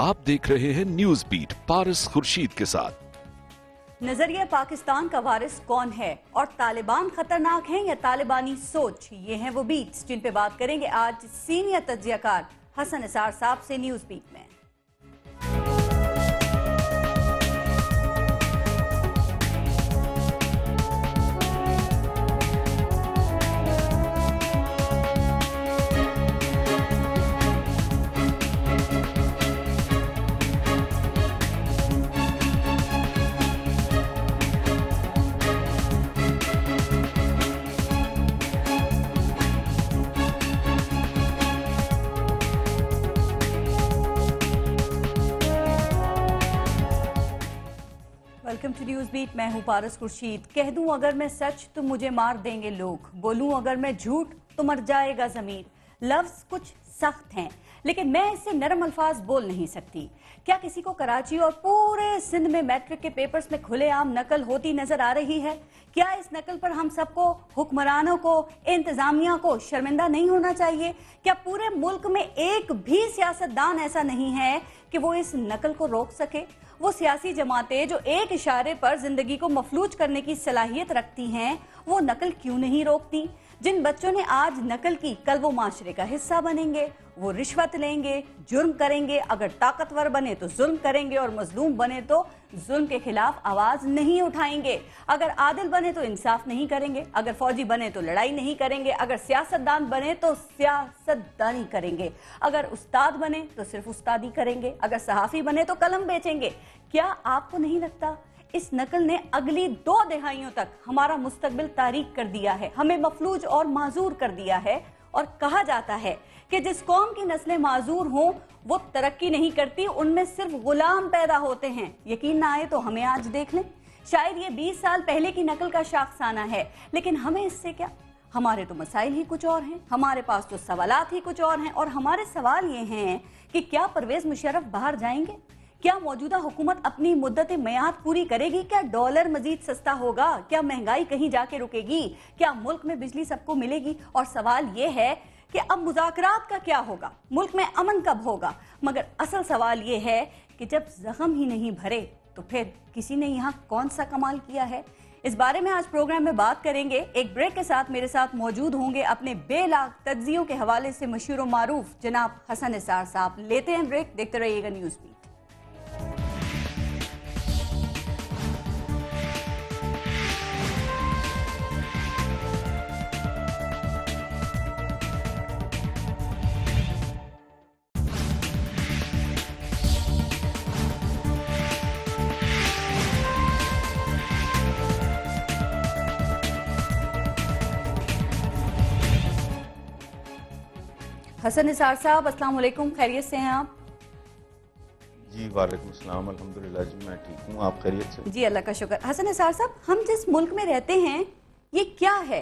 आप देख रहे हैं न्यूज बीट पारस खुर्शीद के साथ नजरिया पाकिस्तान का वारिस कौन है और तालिबान खतरनाक हैं या तालिबानी सोच ये हैं वो बीट्स जिन पे बात करेंगे आज सीनियर तजिया हसन निसार साहब से न्यूज बीट में इस बीच मैं हूँ पारस खुर्शीद कह दूं अगर मैं सच तो मुझे मार देंगे लोग बोलूं अगर मैं झूठ तो मर जाएगा जमीर लफ्ज कुछ सख्त हैं लेकिन मैं इससे नरम अल्फाज बोल नहीं सकती क्या किसी को कराची और पूरे सिंध में मैट्रिक के पेपर्स में खुलेआम नकल होती नजर आ रही है क्या इस नकल पर हम सबको हुक्मरानों को इंतजामिया को शर्मिंदा नहीं होना चाहिए क्या पूरे मुल्क में एक भी सियासतदान ऐसा नहीं है कि वो इस नकल को रोक सके वो सियासी जमातें जो एक इशारे पर जिंदगी को मफलूज करने की सलाहियत रखती हैं वो नकल क्यों नहीं रोकती जिन बच्चों ने आज नकल की कल वो माशरे का हिस्सा बनेंगे वो रिश्वत लेंगे जुर्म करेंगे अगर ताकतवर बने तो जुल्म करेंगे और मजलूम बने तो जुल्म के खिलाफ आवाज नहीं उठाएंगे अगर आदिल बने तो इंसाफ नहीं करेंगे अगर फौजी बने तो लड़ाई नहीं करेंगे अगर सियासतदान बने तो सियासतदानी करेंगे अगर उस्ताद बने तो सिर्फ उस्तादी करेंगे अगर सहाफ़ी बने तो कलम बेचेंगे क्या आपको नहीं लगता इस नकल ने अगली दो दहाइयों तक हमारा मुस्तबिल तारीख कर दिया है हमें मफलूज और माजूर कर दिया है और कहा जाता है कि जिस कौम की नस्लें माजूर हों वो तरक्की नहीं करती उनमें सिर्फ गुलाम पैदा होते हैं यकीन ना आए तो हमें आज देख लें शायद ये 20 साल पहले की नकल का शाखसाना है लेकिन हमें इससे क्या हमारे तो मसाइल ही कुछ और हैं हमारे पास तो सवाल ही कुछ और हैं और हमारे सवाल ये हैं कि क्या परवेज मुशरफ बाहर जाएंगे क्या मौजूदा हुकूमत अपनी मुद्दत मैाद पूरी करेगी क्या डॉलर मजीद सस्ता होगा क्या महंगाई कहीं जाके रुकेगी क्या मुल्क में बिजली सबको मिलेगी और सवाल ये है कि अब मुजाकरात का क्या होगा मुल्क में अमन कब होगा मगर असल सवाल ये है कि जब जख्म ही नहीं भरे तो फिर किसी ने यहाँ कौन सा कमाल किया है इस बारे में आज प्रोग्राम में बात करेंगे एक ब्रेक के साथ मेरे साथ मौजूद होंगे अपने बेलाख तजियों के हवाले से मशहूर मारूफ जनाब हसन निसार साहब लेते हैं ब्रेक देखते रहिएगा न्यूज़ बीट हसन निसार साहब अस्सलाम वालेकुम खैरियत से हैं आप जी वालेकुम सलाम अल्हम्दुलिल्लाह जी मैं ठीक हूँ आप खैरियत से जी अल्लाह का शुक्र हसन निसार साहब हम जिस मुल्क में रहते हैं ये क्या है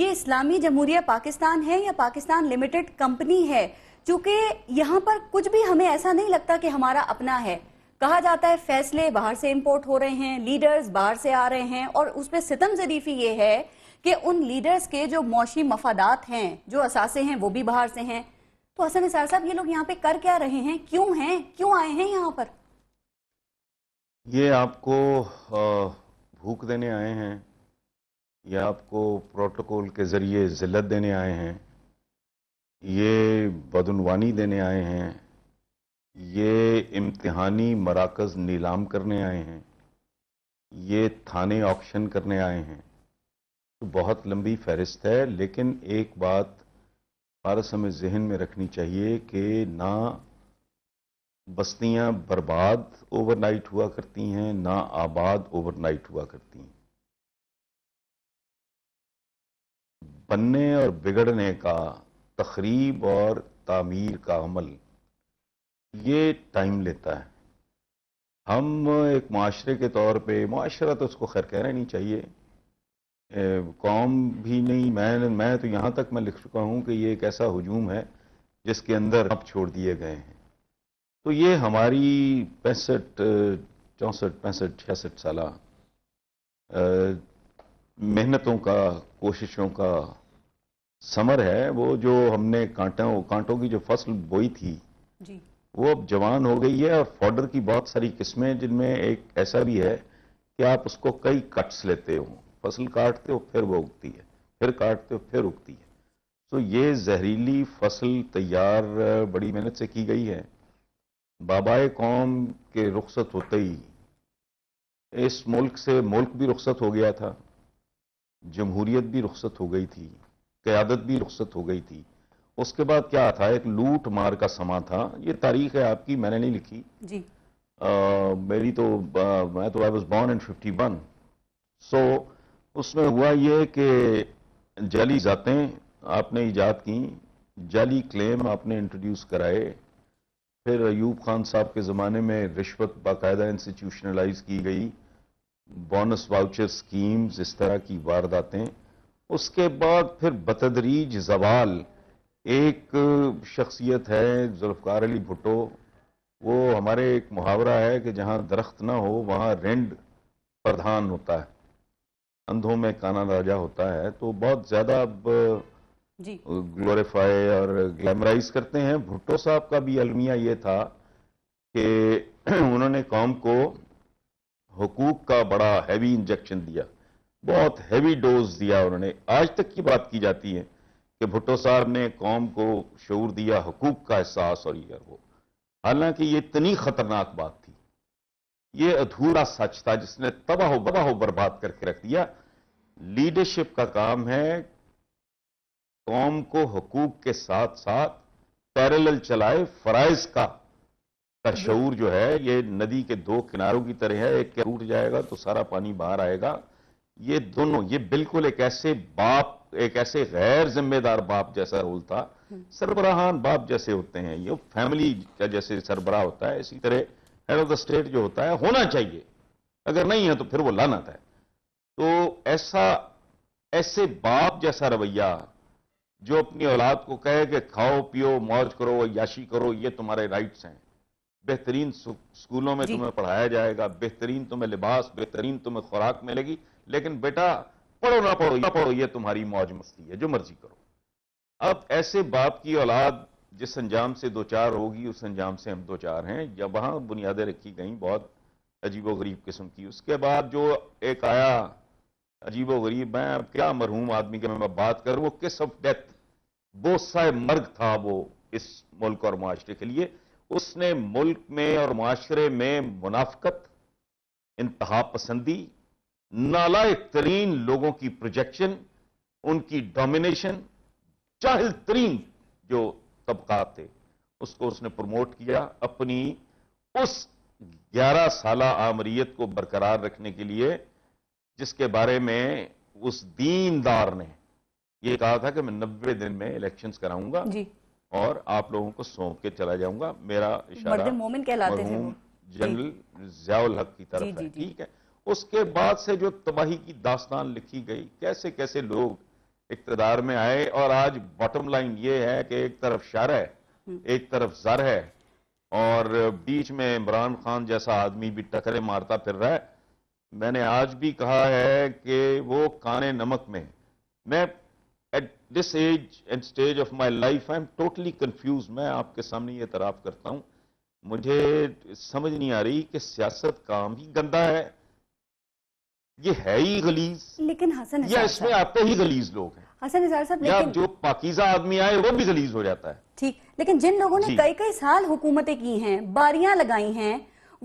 ये इस्लामी जमहूरिया पाकिस्तान है या पाकिस्तान लिमिटेड कंपनी है चूँकि यहाँ पर कुछ भी हमें ऐसा नहीं लगता कि हमारा अपना है कहा जाता है फैसले बाहर से इम्पोर्ट हो रहे हैं लीडर्स बाहर से आ रहे हैं और उस पर सितम जरीफी ये है कि उन लीडर्स के जो मौशी मफादात हैं जो असासे हैं वो भी बाहर से हैं तो असल निसार साहब ये लोग यहाँ पे कर क्या रहे हैं क्यों हैं क्यों आए हैं यहाँ पर ये आपको भूख देने आए हैं ये आपको प्रोटोकॉल के ज़रिए ज़िल्लत देने आए हैं ये बदनवानी देने आए हैं ये इम्तिहानी मराकज़ नीलाम करने आए हैं ये थाने ऑक्शन करने आए हैं तो बहुत लंबी फहरिस्त है लेकिन एक बात फारस हमें जहन में रखनी चाहिए कि ना बस्तियां बर्बाद ओवरनाइट हुआ करती हैं ना आबाद ओवरनाइट हुआ करती हैं बनने और बिगड़ने का तकरीब और तामीर का अमल ये टाइम लेता है हम एक माशरे के तौर पे माशरा तो उसको खैर कहना नहीं चाहिए कौम भी नहीं मैं मैं तो यहाँ तक मैं लिख चुका हूँ कि ये एक ऐसा हजूम है जिसके अंदर आप छोड़ दिए गए हैं तो ये हमारी पैंसठ चौंसठ पैंसठ छियासठ साल मेहनतों का कोशिशों का समर है वो जो हमने कांटों कांटों की जो फसल बोई थी जी। वो अब जवान हो गई है और फॉर्डर की बहुत सारी किस्में जिनमें एक ऐसा भी है कि आप उसको कई कट्स लेते हो फसल काटते हो फिर वो उगती है फिर काटते हो फिर उगती है तो ये जहरीली फसल तैयार बड़ी मेहनत से की गई है बाबा कौम के रुखसत होते ही इस मुल्क से मुल्क भी रुखसत हो गया था जमहूरीत भी रुखसत हो गई थी क़्यादत भी रुखसत हो गई थी उसके बाद क्या था एक लूट मार का समा था ये तारीख है आपकी मैंने नहीं लिखी जी आ, मेरी तो आ, मैं तो I was born in fifty one so उसमें हुआ ये कि जाली जातें आपने ईजाद की जाली क्लेम आपने इंट्रोड्यूस कराए फिर अयूब खान साहब के ज़माने में रिश्वत बाकायदा इंस्टीट्यूशनलाइज की गई बोनस वाउचर स्कीम्स इस तरह की वारदातें उसके बाद फिर बतदरीज जवाल एक शख्सियत है जुल्फ़ार अली भुटो वो हमारे एक मुहावरा है कि जहाँ दरख्त ना हो वहाँ रेंड प्रधान होता है अंधों में काना राजा होता है तो बहुत ज़्यादा अब ग्लोरीफाई और ग्लैमराइज करते हैं भुट्टो साहब का भी अलमिया ये था कि उन्होंने कौम को हकूक का बड़ा हैवी इंजेक्शन दिया बहुत हैवी डोज दिया उन्होंने आज तक की बात की जाती है कि भुट्टो साहब ने कौम को शूर दिया हकूक का एहसास और ये वो हालांकि ये इतनी ख़तरनाक बात थी ये अधूरा सच था जिसने तबाह बबाह बर्बाद करके रख दिया लीडरशिप का काम है कौम को हकूक के साथ साथ पैरल चलाए फराइज का का शूर जो है ये नदी के दो किनारों की तरह है एक टूट जाएगा तो सारा पानी बाहर आएगा ये दोनों ये बिल्कुल एक ऐसे बाप एक ऐसे गैर जिम्मेदार बाप जैसा रोल था हम्म। सरबराहान बाप जैसे होते हैं ये फैमिली का जैसे सरबराह होता है इसी तरह हेड ऑफ द स्टेट जो होता है होना चाहिए अगर नहीं है तो फिर वो लानत है तो ऐसा ऐसे बाप जैसा रवैया जो अपनी औलाद को कहे कि खाओ पियो मौज करो याशी करो ये तुम्हारे राइट्स हैं बेहतरीन स्कूलों में तुम्हें पढ़ाया जाएगा बेहतरीन तुम्हें लिबास बेहतरीन तुम्हें खुराक मिलेगी लेकिन बेटा पढ़ो ना पढ़ो ना पढ़ो ये तुम्हारी मौज मस्ती है जो मर्जी करो अब ऐसे बाप की औलाद जिस अंजाम से दो चार होगी उस अंजाम से हम दो चार हैं या वहाँ बुनियादें रखी गई बहुत अजीब व गरीब किस्म की उसके बाद जो एक आया अजीब व गरीब मैं क्या मरहूम आदमी के मैं बात करूँ वो किस ऑफ डेथ सा मर्ग था वो इस मुल्क और माशरे के लिए उसने मुल्क में और माशरे में मुनाफकत इंतहा पसंदी नालायक तरीन लोगों की प्रोजेक्शन उनकी डोमिनेशन चाहल तरीन जो तबका थे उसको उसने प्रमोट किया अपनी उस 11 साल आमरीत को बरकरार रखने के लिए जिसके बारे में उस दीनदार ने यह कहा था कि मैं नब्बे दिन में इलेक्शंस कराऊंगा और आप लोगों को सौंप के चला जाऊंगा मेरा इशारा मोमिन कहलाते थे जनरल जयाल हक की तरफ ठीक है उसके बाद से जो तबाही की दास्तान लिखी गई कैसे कैसे लोग इकतदार में आए और आज बॉटम लाइन ये है कि एक तरफ शर है हम्म। एक तरफ जर है और बीच में इमरान खान जैसा आदमी भी टकरे मारता फिर रहा है मैंने आज भी कहा है कि वो काने नमक में मैं at this age and stage of my life I am totally confuse मैं आपके सामने ये तराफ करता हूँ मुझे समझ नहीं आ रही कि सियासत काम ही गंदा है ये है ही गलीज लेकिन हसन या इसमें आते ही गलीज लोग हैं हसन निजार साहब या जो पाकिजा आदमी आए वो भी गलीज हो जाता है ठीक लेकिन जिन लोगों ने कई कई साल हुकूमतें की हैं बारियां लगाई हैं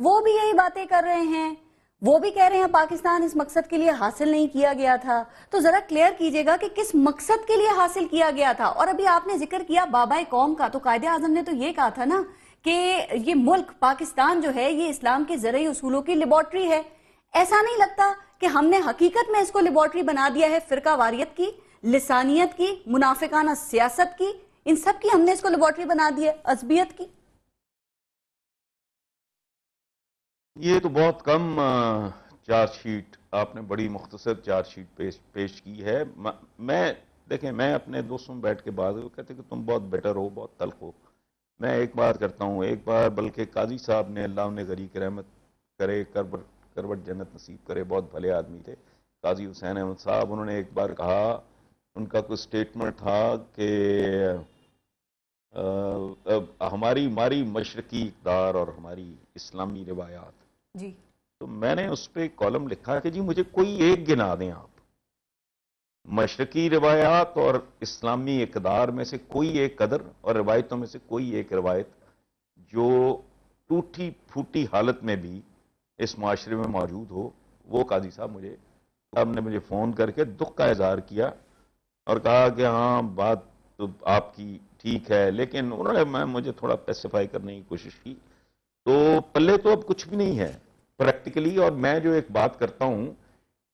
वो भी यही बातें कर रहे हैं वो भी कह रहे हैं पाकिस्तान इस मकसद के लिए हासिल नहीं किया गया था तो जरा क्लियर कीजिएगा कि किस मकसद के लिए हासिल किया गया था और अभी आपने जिक्र किया बाबा कौम का तो कायदे आजम ने तो ये कहा था ना कि ये मुल्क पाकिस्तान जो है ये इस्लाम के जरिए उसूलों की लेबोरेटरी है ऐसा नहीं लगता कि हमने हकीकत में इसको लेबॉर्ट्री बना दिया है फिरका वारियत की लिसानियत की मुनाफिकाना सियासत की इन सब की हमने इसको लेबॉर्ट्री बना दी है अजबियत की ये तो बहुत कम चार्जशीट आपने बड़ी मुख्तसर चार्जशीट पेश पेश की है म, मैं देखें मैं अपने दोस्तों में बैठ के बात वो कहते कि तुम बहुत बेटर हो बहुत तल्ख हो मैं एक बात करता हूँ एक बार बल्कि काजी साहब ने अल्लाह ने गरी करमत करे कर करवट जन्नत नसीब करे बहुत भले आदमी थे काजी हुसैन अहमद साहब उन्होंने एक बार कहा उनका कुछ स्टेटमेंट था कि हमारी हमारी मशरकी इकदार और हमारी इस्लामी रिवायात जी तो मैंने उस पर कॉलम लिखा कि जी मुझे कोई एक गिना दें आप मशरकी रिवायात और इस्लामी इकदार में से कोई एक कदर और रिवायतों में से कोई एक रिवायत जो टूटी फूटी हालत में भी इस माशरे में मौजूद हो वो काजी साहब मुझे अब ने मुझे फ़ोन करके दुख का इजहार किया और कहा कि हाँ बात तो आपकी ठीक है लेकिन उन्होंने मैं मुझे थोड़ा पेसिफाई करने की कोशिश की तो पल्ले तो अब कुछ भी नहीं है प्रैक्टिकली और मैं जो एक बात करता हूँ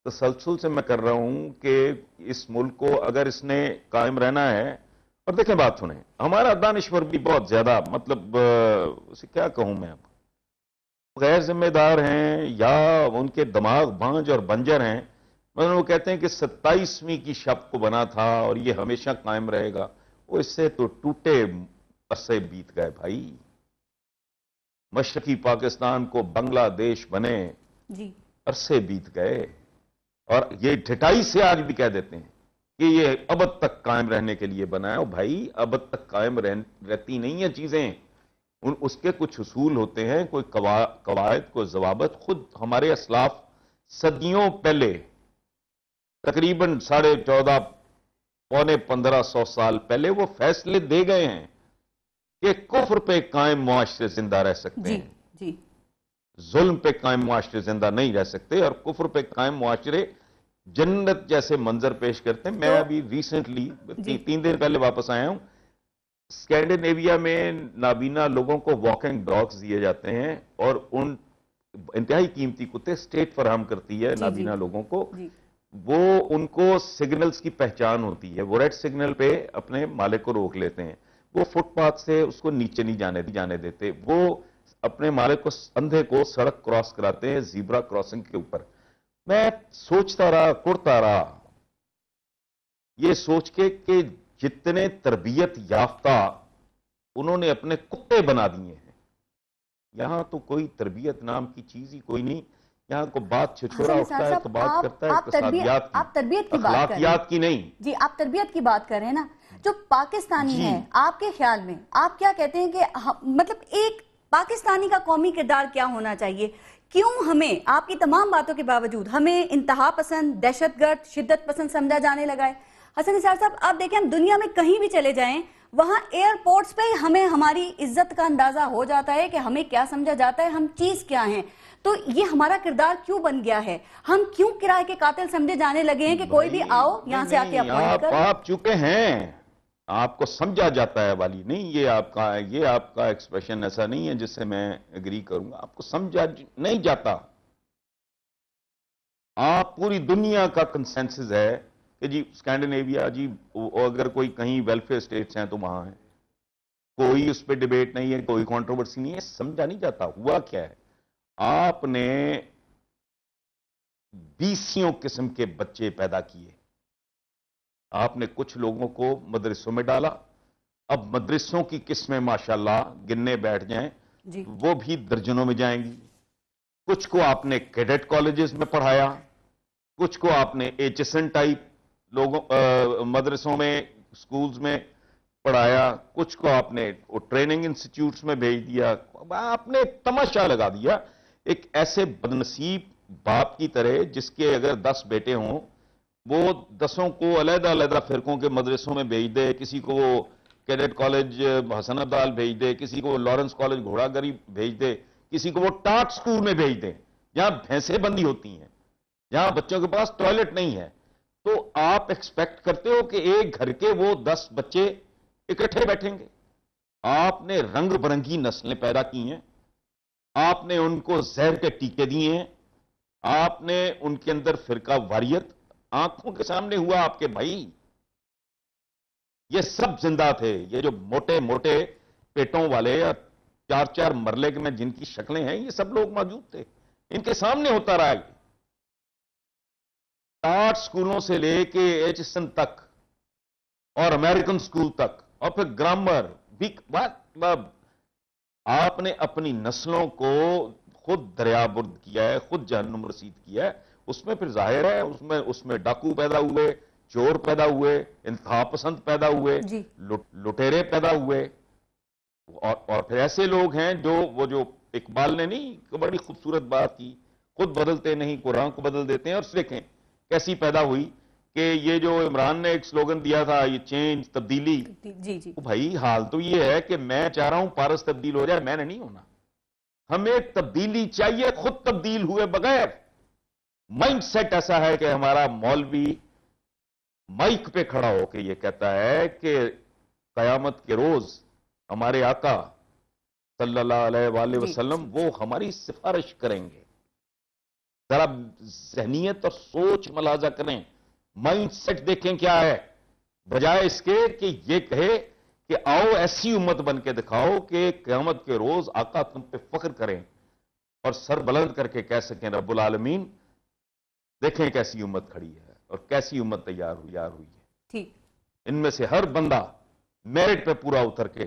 तसलसल तो से मैं कर रहा हूँ कि इस मुल्क को अगर इसने कायम रहना है और देखें बात सुने हमारा दानश्वर भी बहुत ज़्यादा मतलब उसे क्या कहूँ मैं आपको गैर जिम्मेदार हैं या उनके दिमाग भांज और बंजर हैं मतलब वो कहते हैं कि सत्ताईसवीं की शब्द को बना था और ये हमेशा कायम रहेगा वो इससे तो टूटे पसे बीत गए भाई मशरकी पाकिस्तान को बांग्लादेश बने जी अरसे बीत गए और ये ढिटाई से आज भी कह देते हैं कि ये अब तक कायम रहने के लिए बनाए भाई अब तक कायम रह, रहती नहीं है चीजें उन उसके कुछ असूल होते हैं कोई कवा, कवायद को जवाबत खुद हमारे असलाफ सदियों पहले तकरीबन साढ़े चौदह पौने पंद्रह सौ साल पहले वो फैसले दे गए हैं कि कुफर पे कायम मुआशरे जिंदा रह सकते जी, हैं जी। जुल्म पे कायम मुआशरे जिंदा नहीं रह सकते और कुफर पे कायम मुआशरे जन्नत जैसे मंजर पेश करते हैं मैं तो- अभी रिसेंटली ती, तीन दिन पहले वापस आया हूं स्कैंडिनेविया में नाबीना लोगों को वॉकिंग डॉग्स दिए जाते हैं और उन इंतहाई कीमती कुत्ते स्टेट फराहम करती है नाबीना लोगों को वो उनको सिग्नल्स की पहचान होती है वो रेड सिग्नल पे अपने मालिक को रोक लेते हैं वो फुटपाथ से उसको नीचे नहीं जाने जाने देते वो अपने मालिक को अंधे को सड़क क्रॉस कराते हैं जीब्रा क्रॉसिंग के ऊपर मैं सोचता रहा कुड़ता रहा ये सोच के कि जितने तरबियत याफ्ता उन्होंने अपने कुत्ते बना दिए हैं यहाँ तो कोई तरबियत नाम की चीज ही कोई नहीं यहाँ को बात छिछोरा होता हाँ, है तो बात आप, करता है आप तरबियत आप तरबियत की बात याद की नहीं जी आप तरबियत की बात कर रहे हैं ना जो पाकिस्तानी है आपके ख्याल में आप क्या कहते हैं कि मतलब एक पाकिस्तानी का कौमी किरदार क्या होना चाहिए क्यों हमें आपकी तमाम बातों के बावजूद हमें इंतहा पसंद दहशत गर्द शिद्दत पसंद समझा जाने लगा है हसन अच्छा, निसार साहब आप देखें हम दुनिया में कहीं भी चले जाएं वहां एयरपोर्ट्स पे हमें हमारी इज्जत का अंदाजा हो जाता है कि हमें क्या समझा जाता है हम चीज क्या हैं तो ये हमारा किरदार क्यों बन गया है हम क्यों किराए के कातिल समझे जाने लगे हैं कि कोई भी आओ यहाँ से आके आप, आप चुके हैं आपको समझा जाता है वाली नहीं ये आपका ये आपका एक्सप्रेशन ऐसा नहीं है जिससे मैं एग्री करूंगा आपको समझा नहीं जाता आप पूरी दुनिया का कंसेंसिस है कि जी स्कैंडिनेविया जी अगर कोई कहीं वेलफेयर स्टेट्स हैं तो वहां है कोई उस पर डिबेट नहीं है कोई कंट्रोवर्सी नहीं है समझा नहीं जाता हुआ क्या है आपने बीसियों किस्म के बच्चे पैदा किए आपने कुछ लोगों को मदरसों में डाला अब मदरसों की किस्में माशाल्लाह गिनने बैठ जाएं वो भी दर्जनों में जाएंगी कुछ को आपने कैडेट कॉलेजेस में पढ़ाया कुछ को आपने एचएसएन टाइप लोगों आ, मदरसों में स्कूल्स में पढ़ाया कुछ को आपने वो ट्रेनिंग इंस्टीट्यूट्स में भेज दिया आपने तमाशा लगा दिया एक ऐसे बदनसीब बाप की तरह जिसके अगर दस बेटे हों वो दसों को अलहदा अलहदा फिरकों के मदरसों में भेज दे किसी को वो कैडेट कॉलेज हसन अब्दाल भेज दे किसी को लॉरेंस कॉलेज घोड़ा गरीब भेज दे किसी को वो टाट स्कूल में भेज दे जहाँ भैंसे बंदी होती हैं जहाँ बच्चों के पास टॉयलेट नहीं है तो आप एक्सपेक्ट करते हो कि एक घर के वो दस बच्चे इकट्ठे बैठेंगे आपने रंग बिरंगी नस्लें पैदा की हैं आपने उनको जहर के टीके दिए हैं आपने उनके अंदर फिरका वारियत आंखों के सामने हुआ आपके भाई ये सब जिंदा थे ये जो मोटे मोटे पेटों वाले या चार चार मरले में जिनकी शक्लें हैं ये सब लोग मौजूद थे इनके सामने होता रहा है आर्ट स्कूलों से लेके एच तक और अमेरिकन स्कूल तक और फिर ग्रामर भी मतलब आपने अपनी नस्लों को खुद दरियाबुर्द किया है खुद जहनुम रसीद किया है उसमें फिर जाहिर है उसमें उसमें डाकू पैदा हुए चोर पैदा हुए इंतहा पसंद पैदा हुए लुटेरे पैदा हुए और, और फिर ऐसे लोग हैं जो वो जो इकबाल ने नहीं बड़ी खूबसूरत बात की खुद बदलते नहीं कुरान को बदल देते हैं और सीखें कैसी पैदा हुई कि ये जो इमरान ने एक स्लोगन दिया था ये चेंज तब्दीली जी जी तो भाई हाल तो ये है कि मैं चाह रहा हूं पारस तब्दील हो जाए मैंने नहीं होना हमें तब्दीली चाहिए खुद तब्दील हुए बगैर माइंड सेट ऐसा है कि हमारा मौलवी माइक पे खड़ा होकर ये कहता है कि कयामत के रोज हमारे आका सल्लल्लाहु अलैहि वसल्लम वो हमारी सिफारिश करेंगे जरा जहनीत और सोच मलाजा करें माइंड सेट देखें क्या है बजाय इसके कि ये कहे कि आओ ऐसी उम्मत बन के दिखाओ कि क्यामत के रोज आका तुम पे फख्र करें और सर बुलंद करके कह सकें रब्बुल आलमीन देखें कैसी उम्मत खड़ी है और कैसी उम्मत तैयार हुई यार हुई है ठीक इनमें से हर बंदा मेरिट पे पूरा उतर के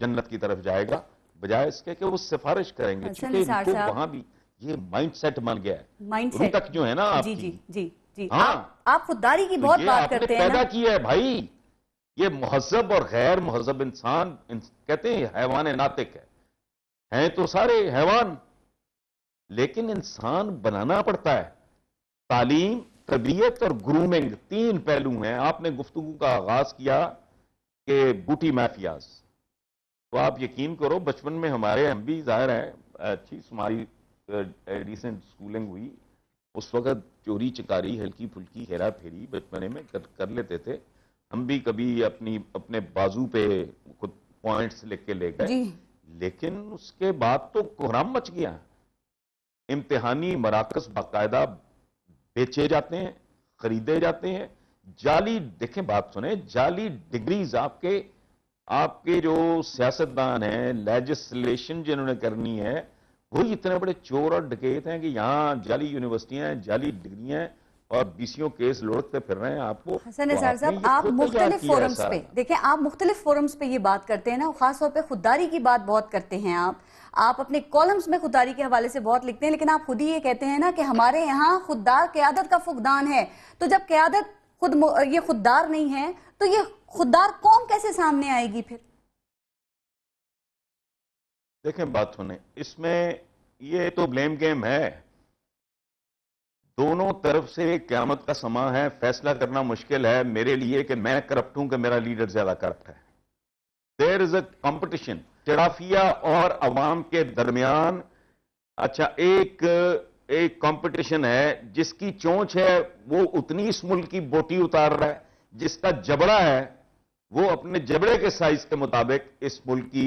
जन्नत की तरफ जाएगा बजाय इसके कि वो सिफारिश करेंगे अच्छा, वहां भी ये माइंडसेट बन गया है माइंडसेट तक जो है ना आपकी, जी जी जी जी हाँ आप, आप खुददारी की तो बहुत तो बात करते हैं पैदा की है भाई ये महजब और गैर महजब इंसान कहते हैं हैवान नातिक है हैं तो सारे हैवान लेकिन इंसान बनाना पड़ता है तालीम तबीयत और ग्रूमिंग तीन पहलू हैं आपने गुफ्तु का आगाज किया कि बूटी माफियाज तो आप यकीन करो बचपन में हमारे हम भी जाहिर है अच्छी हमारी रिसेंट स्कूलिंग हुई उस वक्त चोरी चकारी हल्की फुल्की हेरा फेरी बचपने में कर, कर लेते थे हम भी कभी अपनी अपने बाजू पे खुद पॉइंट्स लिख के ले गए लेकिन उसके बाद तो कोहराम मच गया इम्तिहानी मराकस बाकायदा बेचे जाते हैं खरीदे जाते हैं जाली देखें बात सुने जाली डिग्रीज आपके आपके जो सियासतदान हैं लेजिस्लेशन जिन्होंने करनी है वही इतने बड़े चोर और डकेत हैं कि यहाँ जाली यूनिवर्सिटियां हैं जाली डिग्रियां हैं और बीसियों केस लुढ़कते फिर रहे हैं आपको हसन निसार तो साहब तो आप मुख्तलिफ फोरम्स पे देखें आप मुख्तलिफ फोरम्स पे ये बात करते हैं ना खासतौर पे खुददारी की बात बहुत करते हैं आप आप अपने कॉलम्स में खुददारी के हवाले से बहुत लिखते हैं लेकिन आप खुद ही ये कहते हैं ना कि हमारे यहाँ खुददार क्यादत का फुकदान है तो जब क्यादत खुद ये खुददार नहीं है तो ये खुददार कौन कैसे सामने आएगी फिर देखें बात होने इसमें ये तो ब्लेम गेम है दोनों तरफ से क्यामत का समा है फैसला करना मुश्किल है मेरे लिए कि मैं करप्ट हूं कि मेरा लीडर ज्यादा करप्ट है देर इज अ कॉम्पिटिशन चराफिया और अवाम के दरमियान अच्छा एक एक कंपटीशन है जिसकी चोंच है वो उतनी इस मुल्क की बोटी उतार रहा है जिसका जबड़ा है वो अपने जबड़े के साइज के मुताबिक इस मुल्क की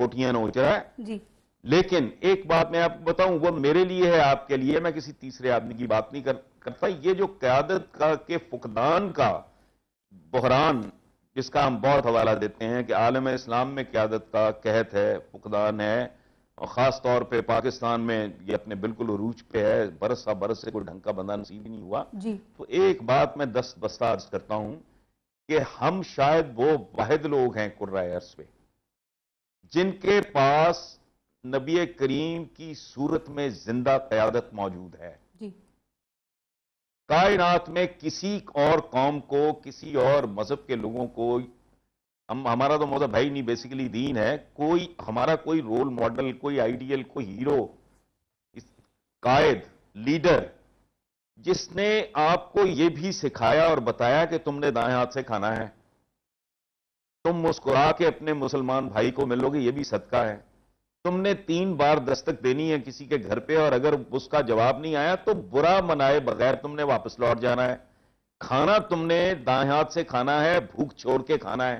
बोटियां नोच रहा है जी लेकिन एक बात मैं आपको बताऊं वो मेरे लिए है आपके लिए मैं किसी तीसरे आदमी की बात नहीं कर, करता ये जो क्यादत का के फुकदान का बहरान जिसका हम बहुत हवाला देते हैं कि आलम इस्लाम में क्यादत का कहत है फुकदान है और ख़ास तौर पर पाकिस्तान में ये अपने बिल्कुल रूच पे है बरस सा बरस से कोई ढंग का बंदा नसीब नहीं हुआ जी। तो एक बात मैं दस बस्ता अर्ज करता हूँ कि हम शायद वो वाहिद लोग हैं कुर्रा अर्स पे जिनके पास नबी करीम की सूरत में जिंदा क्यादत मौजूद है कायनात में किसी और कौम को किसी और मजहब के लोगों को हम हमारा तो मजहब भाई नहीं बेसिकली दीन है कोई हमारा कोई रोल मॉडल कोई आइडियल कोई हीरो कायद लीडर जिसने आपको यह भी सिखाया और बताया कि तुमने दाएं हाथ से खाना है तुम मुस्कुरा के अपने मुसलमान भाई को मिलोगे ये भी सदका है तुमने तीन बार दस्तक देनी है किसी के घर पे और अगर उसका जवाब नहीं आया तो बुरा मनाए बगैर तुमने वापस लौट जाना है खाना तुमने दाएं हाथ से खाना है भूख छोड़ के खाना है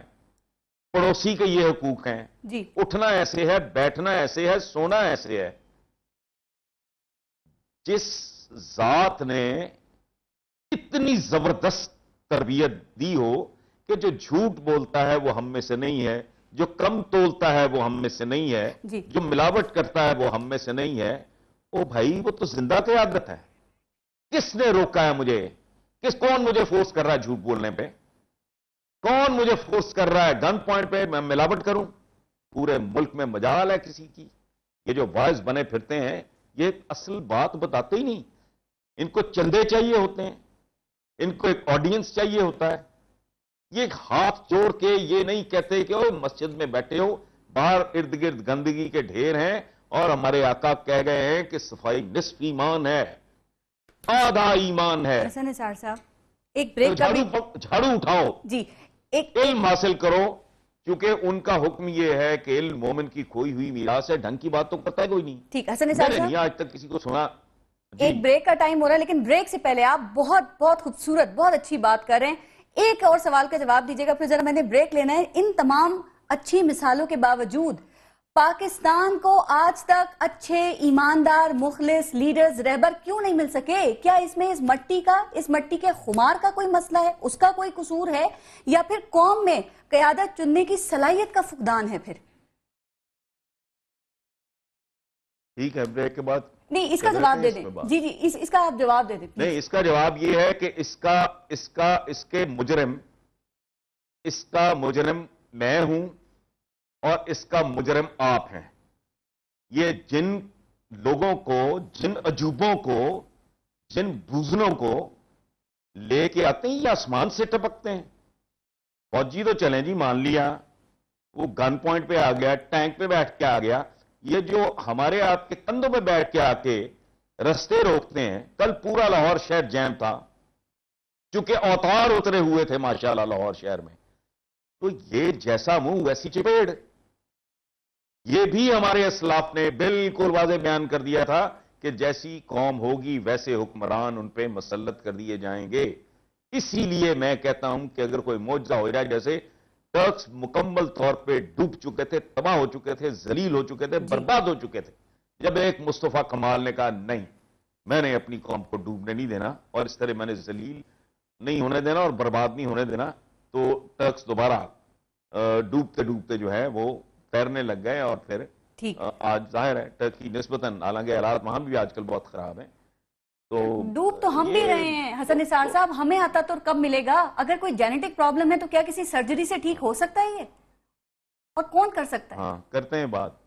पड़ोसी के ये हकूक हैं जी। उठना ऐसे है बैठना ऐसे है सोना ऐसे है जिस जात ने इतनी जबरदस्त तरबियत दी हो कि जो झूठ बोलता है वो हम में से नहीं है जो कम तोलता है वो हम में से नहीं है जो मिलावट करता है वो हम में से नहीं है ओ भाई वो तो जिंदा क्यादत तो है किसने रोका है मुझे किस कौन मुझे फोर्स कर रहा है झूठ बोलने पे कौन मुझे फोर्स कर रहा है गन पॉइंट पे मैं मिलावट करूं पूरे मुल्क में मजाल है किसी की ये जो वॉयस बने फिरते हैं ये असल बात बताते ही नहीं इनको चंदे चाहिए होते हैं इनको एक ऑडियंस चाहिए होता है ये हाथ जोड़ के ये नहीं कहते कि ओ मस्जिद में बैठे हो बाहर इर्द गिर्द गंदगी के ढेर हैं और हमारे आका कह गए हैं कि सफाई निस्फ ईमान है आधा ईमान है एक ब्रेक तो झाड़ू तो झाड़ू उठाओ जी एक इल्म हासिल करो क्योंकि उनका हुक्म यह है कि इल्म मोमिन की खोई हुई मीरास है ढंग की बात तो करता है कोई नहीं ठीक है नहीं आज तक किसी को सुना एक ब्रेक का टाइम हो रहा है लेकिन ब्रेक से पहले आप बहुत बहुत खूबसूरत बहुत अच्छी बात कर रहे हैं एक और सवाल का जवाब दीजिएगा फिर जरा मैंने ब्रेक लेना है इन तमाम अच्छी मिसालों के बावजूद पाकिस्तान को आज तक अच्छे ईमानदार मुखलिस लीडर्स रहबर क्यों नहीं मिल सके क्या इसमें इस मट्टी का इस मट्टी के खुमार का कोई मसला है उसका कोई कसूर है या फिर कौम में क्यादत चुनने की सलाहियत का फुकदान है फिर ठीक है ब्रेक के बाद नहीं इसका जवाब तो दे दें जी जी इस, इसका आप जवाब दे दें नहीं इसका जवाब ये है कि इसका इसका इसके मुजरिम इसका मुजरिम मैं हूं और इसका मुजरिम आप हैं ये जिन लोगों को जिन अजूबों को जिन बुजनों को लेके आते हैं ये आसमान से टपकते हैं फौजी तो चले जी मान लिया वो गन पॉइंट पे आ गया टैंक पे बैठ के आ गया ये जो हमारे आपके कंधों में बैठ के आके रस्ते रोकते हैं कल पूरा लाहौर शहर जैम था क्योंकि अवतार उतरे हुए थे माशाल्लाह लाहौर शहर में तो ये जैसा मुंह वैसी चिपेड़ ये भी हमारे असलाफ ने बिल्कुल वाजे बयान कर दिया था कि जैसी कौम होगी वैसे हुक्मरान उन पर मसलत कर दिए जाएंगे इसीलिए मैं कहता हूं कि अगर कोई मुआवजा हो जाए जैसे टर्क्स मुकम्मल तौर पे डूब चुके थे तबाह हो चुके थे जलील हो चुके थे बर्बाद हो चुके थे जब एक मुस्तफ़ा कमाल ने कहा नहीं मैंने अपनी कौम को डूबने नहीं देना और इस तरह मैंने जलील नहीं होने देना और बर्बाद नहीं होने देना तो टर्क्स दोबारा डूबते डूबते जो है वो तैरने लग गए और फिर आज जाहिर है टर्की नस्बता हालांकि हालात वहां भी आजकल बहुत खराब है तो डूब तो हम भी रहे हैं हसन निसार तो, साहब हमें आता तो कब मिलेगा अगर कोई जेनेटिक प्रॉब्लम है तो क्या किसी सर्जरी से ठीक हो सकता है ये और कौन कर सकता है हाँ, करते हैं बात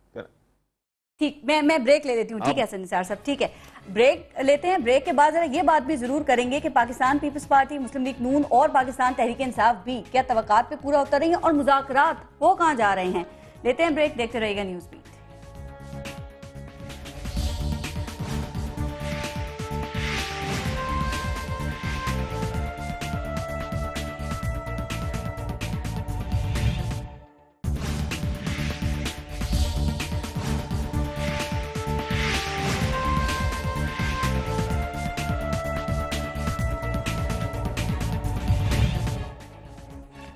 ठीक मैं मैं ब्रेक ले लेती हूँ ठीक है निसार साहब ठीक है ब्रेक लेते हैं ब्रेक के बाद जरा ये बात भी जरूर करेंगे कि Pakistan Peoples Party Muslim League Noon और पाकिस्तान तहरीक इंसाफ भी क्या तवक़ात पे पूरा उतर रही है और मुजाकर वो कहाँ जा रहे हैं लेते हैं ब्रेक देखते रहेगा news beat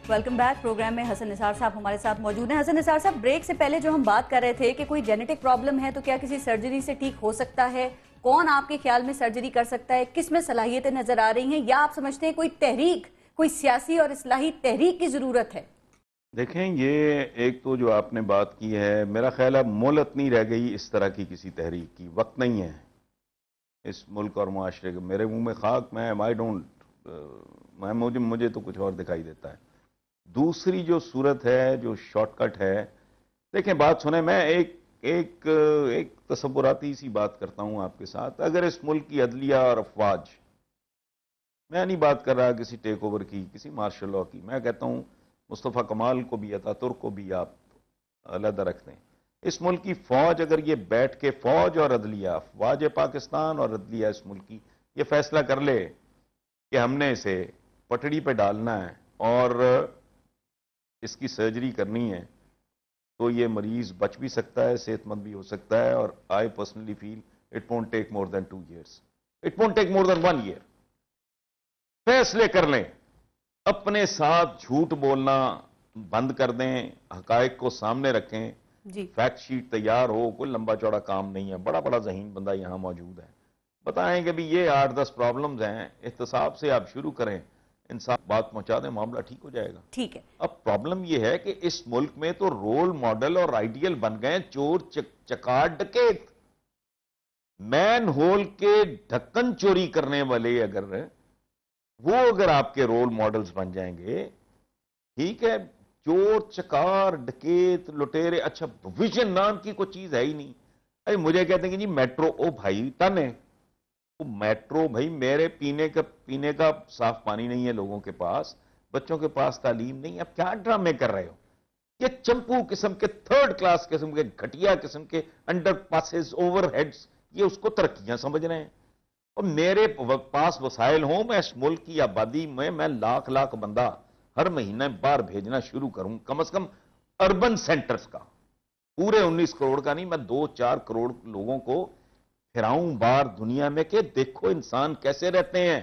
welcome back program में हसन निसार साहब हमारे साथ मौजूद हैं हसन निसार साहब ब्रेक से पहले जो हम बात कर रहे थे कि कोई जेनेटिक प्रॉब्लम है तो क्या किसी सर्जरी से ठीक हो सकता है कौन आपके ख्याल में सर्जरी कर सकता है किस में सलाहियतें नजर आ रही हैं या आप समझते हैं कोई तहरीक कोई सियासी और असलाही तहरीक की ज़रूरत है देखें ये एक तो जो आपने बात की है मेरा ख्याल अब मोलत नहीं रह गई इस तरह की किसी तहरीक की वक्त नहीं है इस मुल्क और माशरे के मेरे मुंह में खाक मैं आई डोंट मैं मुझे मुझे तो कुछ और दिखाई देता है दूसरी जो सूरत है जो शॉर्टकट है देखें बात सुने मैं एक एक एक तस्वुराती सी बात करता हूं आपके साथ अगर इस मुल्क की अदलिया और अफवाज मैं नहीं बात कर रहा किसी टेक ओवर की किसी मार्शल लॉ की मैं कहता हूं मुस्तफ़ा कमाल को भी अता तुर्क को भी आप अलहदा रख दें इस मुल्क की फौज अगर ये बैठ के फौज और अदलिया अफवाज पाकिस्तान और अदलिया इस मुल्क की ये फैसला कर ले कि हमने इसे पटड़ी पर डालना है और इसकी सर्जरी करनी है तो ये मरीज़ बच भी सकता है सेहतमंद भी हो सकता है और I personally feel it won't take more than two years it won't take more than one year फैसले कर लें अपने साथ झूठ बोलना बंद कर दें हकायक को सामने रखें फैक्ट शीट तैयार हो कोई लंबा चौड़ा काम नहीं है बड़ा बड़ा जहीन बंदा यहाँ मौजूद है बताएं कि भी ये आठ दस प्रॉब्लम्स हैं एहतसाब से आप शुरू करें इंसान बात पहुंचा दें मामला ठीक हो जाएगा ठीक है अब प्रॉब्लम यह है कि इस मुल्क में तो रोल मॉडल और आइडियल बन गए चोर चकार डकेत मैन होल के ढक्कन चोरी करने वाले अगर वो अगर आपके रोल मॉडल्स बन जाएंगे ठीक है चोर चकार डकेत लुटेरे अच्छा विजन नाम की कोई चीज है ही नहीं अरे मुझे कहते हैं कि जी मेट्रो ओ भाई तन है मेट्रो भाई मेरे पीने का पीने का साफ पानी नहीं है लोगों के पास बच्चों के पास तालीम नहीं है आप क्या ड्रामे कर रहे हो ये चंपू किस्म के थर्ड क्लास किस्म के घटिया किस्म के अंडर पासिस ओवर हेड्स ये उसको तरक्कियां समझ रहे हैं और मेरे पास वसाइल हों मैं इस मुल्क की आबादी में मैं लाख लाख बंदा हर महीने बाहर भेजना शुरू करूं कम अज कम अर्बन सेंटर्स का पूरे 19 करोड़ का नहीं मैं दो चार करोड़ लोगों को फिराऊं बार दुनिया में के देखो इंसान कैसे रहते हैं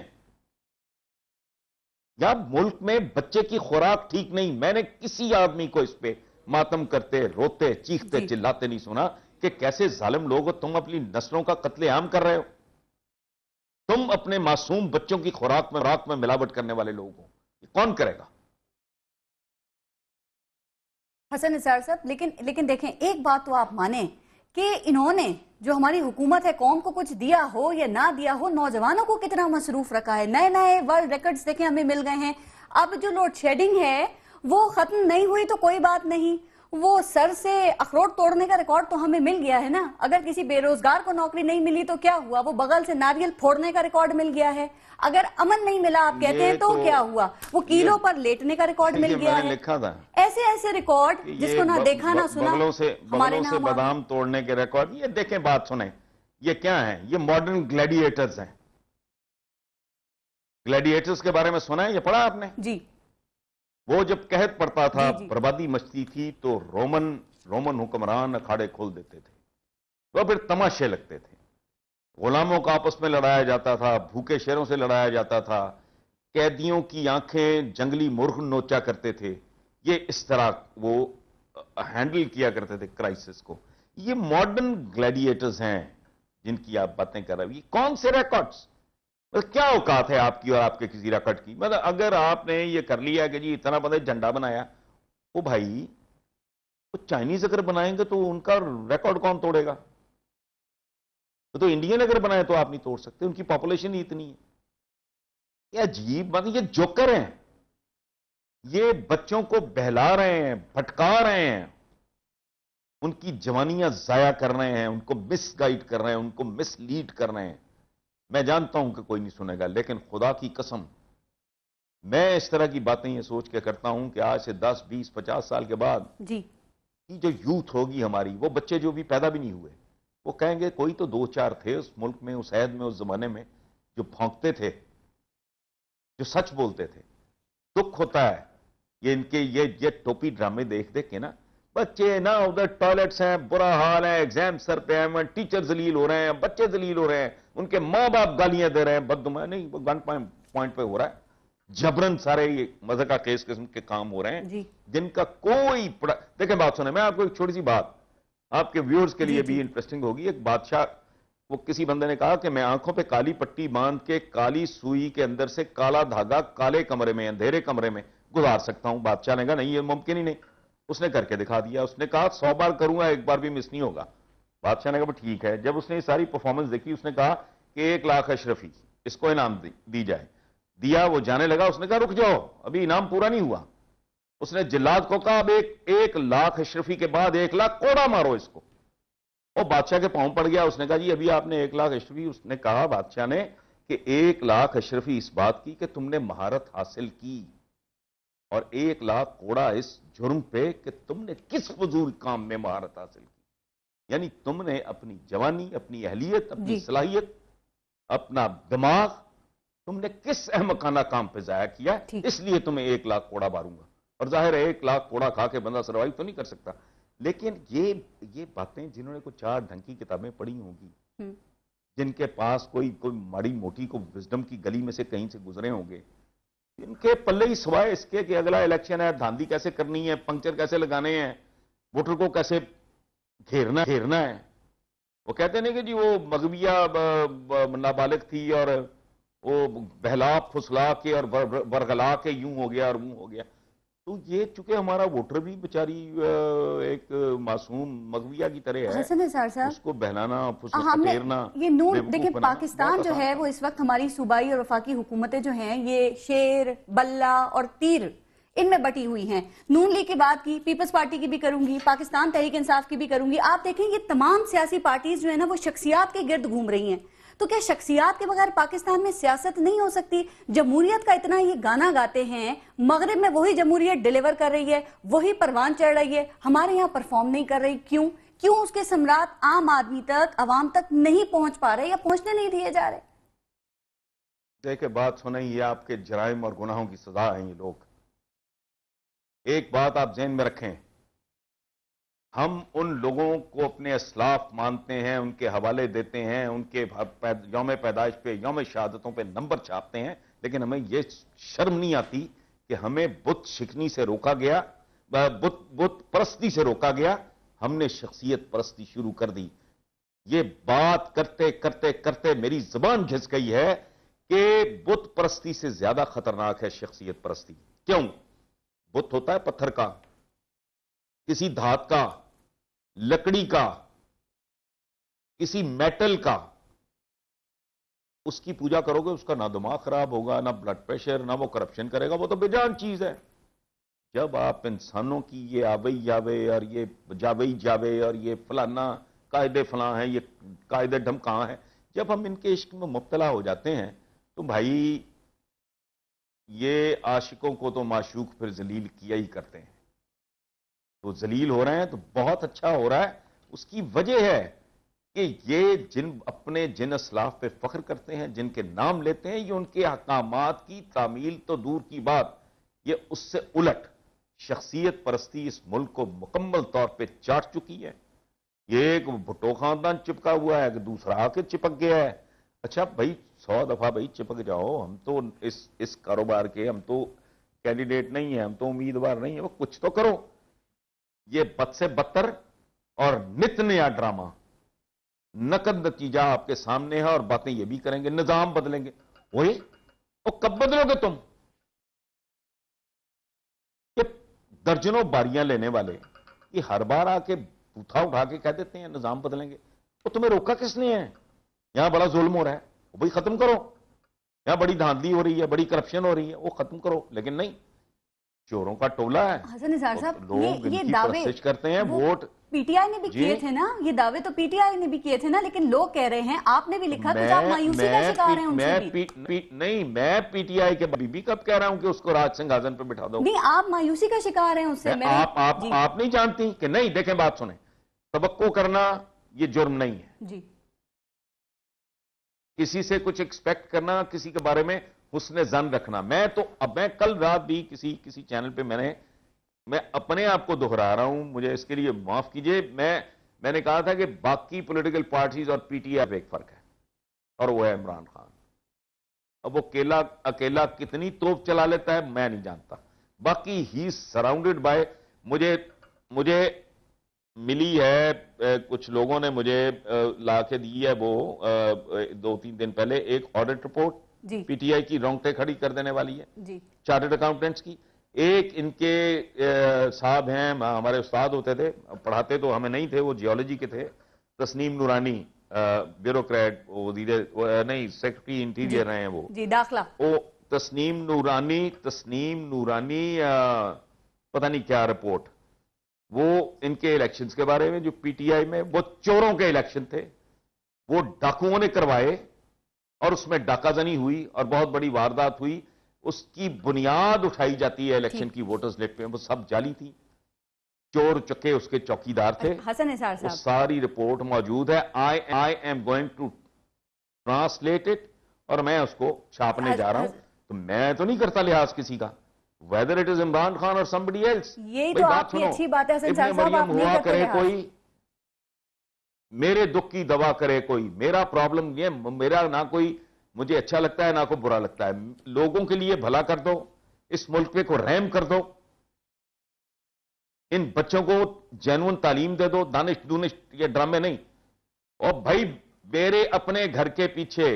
या मुल्क में बच्चे की खुराक ठीक नहीं मैंने किसी आदमी को इस पर मातम करते रोते चीखते चिल्लाते नहीं सुना कि कैसे जालिम लोग हो तुम अपनी नस्लों का कत्ले आम कर रहे हो तुम अपने मासूम बच्चों की खुराक में रात में मिलावट करने वाले लोग हो कौन करेगा हसन निसार साहब लेकिन लेकिन देखें एक बात तो आप माने कि इन्होंने जो हमारी हुकूमत है कौम को कुछ दिया हो या ना दिया हो नौजवानों को कितना मसरूफ रखा है नए नए वर्ल्ड रिकॉर्ड्स देखें हमें मिल गए हैं अब जो लोड शेडिंग है वो खत्म नहीं हुई तो कोई बात नहीं वो सर से अखरोट तोड़ने का रिकॉर्ड तो हमें मिल गया है ना अगर किसी बेरोजगार को नौकरी नहीं मिली तो क्या हुआ वो बगल से नारियल फोड़ने का रिकॉर्ड मिल गया है अगर अमन नहीं मिला आप कहते हैं तो, तो क्या हुआ वो कीलो पर लेटने का रिकॉर्ड मिल गया है लिखा था ऐसे ऐसे रिकॉर्ड जिसको ना देखा ना सुना बगलों से बगलों से बादाम तोड़ने के रिकॉर्ड ये देखें बात सुने ये क्या है ये मॉडर्न ग्लैडिएटर्स हैं ग्लैडिएटर्स के बारे में सुना है ये पढ़ा आपने जी वो जब कहत पड़ता था बर्बादी मचती थी तो रोमन रोमन हुक्मरान अखाड़े खोल देते थे तो फिर तमाशे लगते थे गुलामों का आपस में लड़ाया जाता था भूखे शेरों से लड़ाया जाता था कैदियों की आंखें जंगली मुर्ख नोचा करते थे ये इस तरह वो हैंडल किया करते थे क्राइसिस को ये मॉडर्न ग्लैडिएटर्स हैं जिनकी आप बातें कर रहे हो ये कौन से रिकॉर्ड्स तो क्या औकात है आपकी और आपके किसी रकट की मतलब अगर आपने ये कर लिया कि जी इतना बंदा झंडा बनाया वो भाई वो चाइनीज अगर बनाएंगे तो उनका रिकॉर्ड कौन तोड़ेगा तो इंडियन अगर बनाए तो आप नहीं तोड़ सकते उनकी पॉपुलेशन ही इतनी है ये अजीब मतलब ये जोकर हैं ये बच्चों को बहला रहे हैं भटका रहे हैं उनकी जवानियां जाया कर रहे हैं उनको मिसगाइड कर रहे हैं उनको मिसलीड कर रहे हैं मैं जानता हूं कि कोई नहीं सुनेगा लेकिन खुदा की कसम मैं इस तरह की बातें ये सोच के करता हूं कि आज से 10, 20, 50 साल के बाद जी की जो यूथ होगी हमारी वो बच्चे जो भी पैदा भी नहीं हुए वो कहेंगे कोई तो दो चार थे उस मुल्क में उस ऐद में उस जमाने में जो फोंकते थे जो सच बोलते थे दुख होता है ये इनके ये ये टोपी ड्रामे देख देख के ना बच्चे ना उधर टॉयलेट्स हैं बुरा हाल है एग्जाम सर पे हैं टीचर जलील हो रहे हैं बच्चे जलील हो रहे हैं उनके माँ बाप गालियां दे रहे हैं बदमा नहीं गन पॉइंट पे हो रहा है जबरन सारे ये मजह का केस किस्म के काम हो रहे हैं जिनका कोई देखें बात सुने मैं आपको एक छोटी सी बात आपके व्यूअर्स के लिए भी इंटरेस्टिंग होगी एक बादशाह वो किसी बंदे ने कहा कि मैं आंखों पर काली पट्टी बांध के काली सुई के अंदर से काला धागा काले कमरे में अंधेरे कमरे में गुजार सकता हूं बादशाह ने कहा नहीं ये मुमकिन ही नहीं उसने करके दिखा दिया उसने कहा सौ बार करूंगा एक बार भी मिस नहीं होगा बादशाह ने कहा ठीक है जब उसने सारी परफॉर्मेंस देखी उसने कहा कि एक लाख अशरफी इसको इनाम दी, जाए दिया वो जाने लगा उसने कहा रुक जाओ अभी इनाम पूरा नहीं हुआ उसने जिल्लाद को कहा अब एक एक लाख अशरफी के बाद एक लाख कोड़ा मारो इसको और बादशाह के पाँव पड़ गया उसने कहा जी अभी आपने एक लाख अशरफी उसने कहा बादशाह ने कि एक लाख अशरफी इस बात की कि तुमने महारत हासिल की और एक लाख कोड़ा इस जुर्म पे कि तुमने किस फजूल काम में महारत हासिल की यानी तुमने अपनी जवानी अपनी अहलियत अपनी सलाहियत अपना दिमाग तुमने किस अहमकाना काम पे जाया किया इसलिए तुम्हें एक लाख कोड़ा मारूंगा और जाहिर है एक लाख कोड़ा खा के बंदा सर्वाइव तो नहीं कर सकता लेकिन ये ये बातें जिन्होंने कोई चार ढंग की किताबें पढ़ी होंगी हम्म। जिनके पास कोई कोई माड़ी मोटी को विजडम की गली में से कहीं से गुजरे होंगे इनके पल्ले ही सवाए इसके कि अगला इलेक्शन है धांधी कैसे करनी है पंक्चर कैसे लगाने हैं वोटर को कैसे घेरना घेरना है वो कहते नहीं कि जी वो मगविया नाबालिग थी और वो बहला फुसला के और बरगला के यूं हो गया और मुंह हो गया तो ये चूंकि हमारा वोटर भी बेचारी एक मासूम मगविया की तरह है उसको बहलाना फेरना हाँ, ये नूर देखिए पाकिस्तान जो है वो इस वक्त हमारी सूबाई और वफाकी हुकूमतें जो हैं ये शेर बल्ला और तीर इनमें बटी हुई हैं नून लीग की बात की पीपल्स पार्टी की भी करूंगी पाकिस्तान तहरीक इंसाफ की भी करूंगी आप देखें ये तमाम सियासी पार्टीज जो है ना वो शख्सियात के गिर्द घूम रही हैं तो क्या शख्सियात के बगैर पाकिस्तान में सियासत नहीं हो सकती जमहूरियत का इतना ये गाना गाते हैं मगरब में वही जमहूरियत डिलीवर कर रही है वही परवान चढ़ रही है हमारे यहाँ परफॉर्म नहीं कर रही क्यों क्यों उसके सम्राट आम आदमी तक आवाम तक नहीं पहुंच पा रहे या पहुंचने नहीं दिए जा रहे देखे बात सुना ये आपके जराइम और गुनाहों की सजा है ये लोग एक बात आप जेन में रखें हम उन लोगों को अपने असलाफ मानते हैं उनके हवाले देते हैं उनके योम पैदाइश पे योम शहादतों पे नंबर छापते हैं लेकिन हमें यह शर्म नहीं आती कि हमें बुत शिकनी से रोका गया बुत बुत परस्ती से रोका गया हमने शख्सियत परस्ती शुरू कर दी ये बात करते करते करते मेरी जबान घिस गई है कि बुत परस्ती से ज्यादा खतरनाक है शख्सियत परस्ती क्यों बुत होता है पत्थर का किसी धात का लकड़ी का किसी मेटल का उसकी पूजा करोगे उसका ना दिमाग खराब होगा ना ब्लड प्रेशर ना वो करप्शन करेगा वो तो बेजान चीज है जब आप इंसानों की ये आवई जावे और ये जावई जावे और ये फलाना कायदे फला हैं ये कायदे कहां है जब हम इनके इश्क में मुबतला हो जाते हैं तो भाई ये आशिकों को तो माशूक फिर जलील किया ही करते हैं वो जलील हो रहे हैं तो बहुत अच्छा हो रहा है उसकी वजह है कि ये जिन अपने जिन असलाफ पे फख्र करते हैं जिनके नाम लेते हैं ये उनके अहकाम की तामील तो दूर की बात ये उससे उलट शख्सियत परस्ती इस मुल्क को मुकम्मल तौर पर चाट चुकी है ये एक भुट्टो खानदान चिपका हुआ है कि दूसरा आके चिपक गया है अच्छा भाई सौ दफ़ा भाई चिपक जाओ हम तो इस इस कारोबार के हम तो कैंडिडेट नहीं है हम तो उम्मीदवार नहीं है वो कुछ तो करो ये बद से बदतर और नित नया ड्रामा नकद नतीजा आपके सामने है और बातें ये भी करेंगे निजाम बदलेंगे वही और तो कब बदलोगे तुम ये दर्जनों बारियां लेने वाले ये हर बार आके बूथा उठा के कह देते हैं निजाम बदलेंगे वो तुम्हें रोका किसने है यहां बड़ा जुल्म हो रहा है भाई खत्म करो यहां बड़ी धांधली हो रही है बड़ी करप्शन हो रही है वो खत्म करो लेकिन नहीं चोरों का टोला है हसन निसार साहब ये, ये दावे करते हैं वोट पीटीआई ने भी किए थे ना ये दावे तो पीटीआई ने भी किए थे ना लेकिन लोग कह रहे हैं आपने भी लिखा मैं, आप मायूसी का शिकार हैं उनसे मैं, पी, पी, नहीं मैं पीटीआई के बीबी कब कह रहा हूँ कि उसको राज सिंहासन पे बिठा दो नहीं आप मायूसी का शिकार हैं उससे मैं, मैं, आप आप आप नहीं जानती कि नहीं देखें बात सुने तबक्को करना ये जुर्म नहीं है जी किसी से कुछ एक्सपेक्ट करना किसी के बारे में उसने जन रखना मैं तो अब मैं कल रात भी किसी किसी चैनल पे मैंने मैं अपने आप को दोहरा रहा हूं मुझे इसके लिए माफ कीजिए मैं मैंने कहा था कि बाकी पॉलिटिकल पार्टीज और पीटीआई एक फर्क है और वो है इमरान खान अब वो केला अकेला कितनी तोप चला लेता है मैं नहीं जानता बाकी ही सराउंडेड बाय मुझे मुझे मिली है कुछ लोगों ने मुझे ला के दी है वो दो तीन दिन पहले एक ऑडिट रिपोर्ट पीटीआई की रोंगटे खड़ी कर देने वाली है चार्टर्ड अकाउंटेंट्स की एक इनके साहब हैं हमारे उस्ताद होते थे पढ़ाते तो हमें नहीं थे वो जियोलॉजी के थे तस्नीम नूरानी ब्यूरोक्रेट वो धीरे नहीं सेक्रेटरी इंटीरियर रहे हैं वो जी दाखला वो तस्नीम नूरानी तस्नीम नूरानी आ, पता नहीं क्या रिपोर्ट वो इनके इलेक्शंस के बारे में जो पीटीआई में वो चोरों के इलेक्शन थे वो डाकुओं ने करवाए और उसमें डाकाजनी हुई और बहुत बड़ी वारदात हुई उसकी बुनियाद उठाई जाती है इलेक्शन की वोटर्स लिस्ट में वो सब जाली थी चोर चके उसके चौकीदार थे अच्छा, हसन साहब सारी रिपोर्ट मौजूद है I I am going to translate it और मैं उसको छापने अच्छा, जा रहा हूं अच्छा। तो मैं तो नहीं करता लिहाज किसी का whether it is Imran Khan और समबडी एल्स ये तो आपकी अच्छी बात है हसन साहब आप नहीं करते कोई मेरे दुख की दवा करे कोई मेरा प्रॉब्लम ये मेरा ना कोई मुझे अच्छा लगता है ना कोई बुरा लगता है लोगों के लिए भला कर दो इस मुल्क को रहम कर दो इन बच्चों को जैनवन तालीम दे दो दानिश दूनिश ये ड्रामे नहीं और भाई मेरे अपने घर के पीछे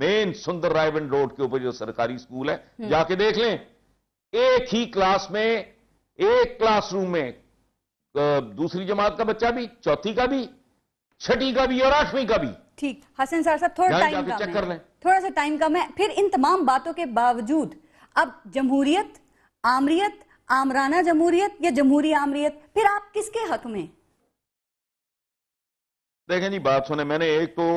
मेन सुंदर रायबन रोड के ऊपर जो सरकारी स्कूल है हम्म। जाके देख लें एक ही क्लास में एक क्लासरूम में दूसरी जमात का बच्चा भी चौथी का भी छठी का भी और आठवीं का भी ठीक हसन सर साहब थोड़ा टाइम कम चेक कर लें थोड़ा सा टाइम कम है फिर इन तमाम बातों के बावजूद अब जमहूरियत आमरीत आमराना जमहूरियत या जमहूरी आमरीत फिर आप किसके हक में देखें जी बात सुने मैंने एक तो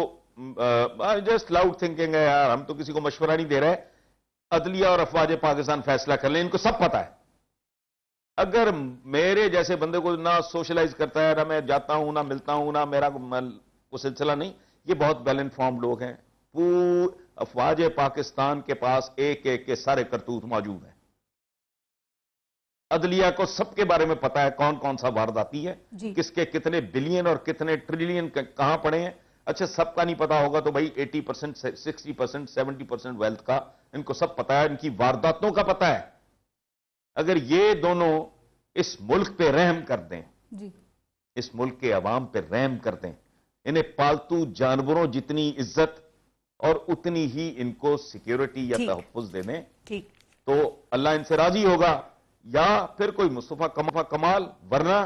जस्ट लाउड थिंकिंग है यार हम तो किसी को मशवरा नहीं दे रहे अदलिया और अफवाज पाकिस्तान फैसला कर ले इनको सब पता है अगर मेरे जैसे बंदे को ना सोशलाइज करता है ना मैं जाता हूं ना मिलता हूं ना मेरा वो सिलसिला नहीं ये बहुत वेल इन्फॉर्म लोग हैं पूरे अफवाज पाकिस्तान के पास एक एक के सारे करतूत मौजूद हैं अदलिया को सबके बारे में पता है कौन कौन सा वारदाती है किसके कितने बिलियन और कितने ट्रिलियन कहां पड़े हैं अच्छा सबका नहीं पता होगा तो भाई 80 percent sixty percent seventy percent wealth का इनको सब पता है इनकी वारदातों का पता है अगर ये दोनों इस मुल्क पे रहम कर दें जी। इस मुल्क के अवाम पे रहम कर दें इन्हें पालतू जानवरों जितनी इज्जत और उतनी ही इनको सिक्योरिटी या तहफ़ दे दें तो अल्लाह इनसे राजी होगा या फिर कोई मुस्तफ़ा कमफा कमाल वरना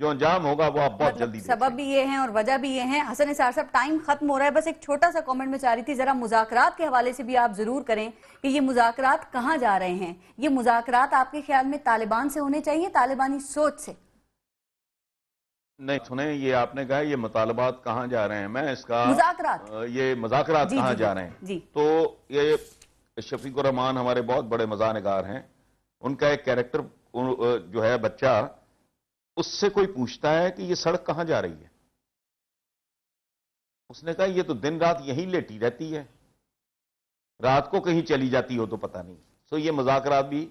जो अंजाम होगा वो आप बहुत मतलब जल्दी सबब भी ये हैं और वजह भी ये हैं हसन निसार साहब टाइम खत्म हो रहा है बस एक छोटा सा कमेंट में चाह रही थी जरा मुजाकरात के हवाले से भी आप जरूर करें कि ये मुजाकरात कहाँ जा रहे हैं ये मुजाकरात आपके ख्याल में तालिबान से होने चाहिए तालिबानी सोच से नहीं सुने ये आपने कहा ये मुतालबात कहाँ जा रहे हैं मैं इसका मुजाकरात ये मुजाकरात कहाँ जा रहे हैं जी तो ये शफीक रहमान हमारे बहुत बड़े मजानगार हैं उनका एक कैरेक्टर जो है बच्चा उससे कोई पूछता है कि ये सड़क कहां जा रही है उसने कहा ये तो दिन रात यहीं लेटी रहती है रात को कहीं चली जाती हो तो पता नहीं सो तो ये मुजाकर भी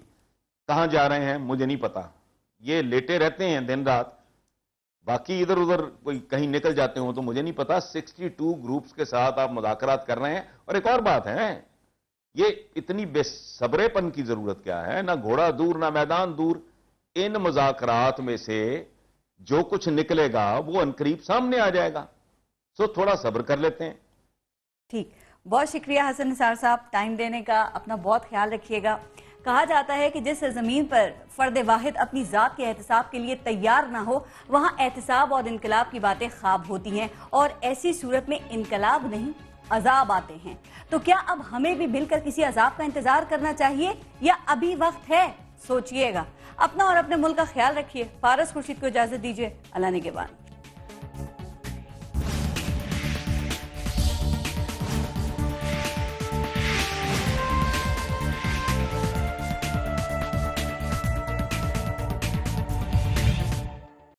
कहां जा रहे हैं मुझे नहीं पता ये लेटे रहते हैं दिन रात बाकी इधर उधर कोई कहीं निकल जाते हो तो मुझे नहीं पता 62 ग्रुप्स के साथ आप मुजाकर कर रहे हैं और एक और बात है ये इतनी बेसब्रेपन की जरूरत क्या है ना घोड़ा दूर ना मैदान दूर इन मुजाकरात में से जो कुछ निकलेगा वो अनकरीब सामने आ जाएगा सो थोड़ा सब्र कर लेते हैं ठीक बहुत शुक्रिया हसन निसार साहब टाइम देने का अपना बहुत ख्याल रखिएगा कहा जाता है कि जिस ज़मीन पर फ़र्द वाहिद अपनी ज़ात के एहतसाब के लिए तैयार ना हो वहाँ एहतसाब और इनकलाब की बातें खाब होती हैं और ऐसी सूरत में इनकलाब नहीं अजाब आते हैं तो क्या अब हमें भी मिलकर किसी अजाब का इंतज़ार करना चाहिए या अभी वक्त है सोचिएगा अपना और अपने मुल्क का ख्याल रखिए फारस खुर्शीद को इजाजत दीजिए अल्लाह ने के बाद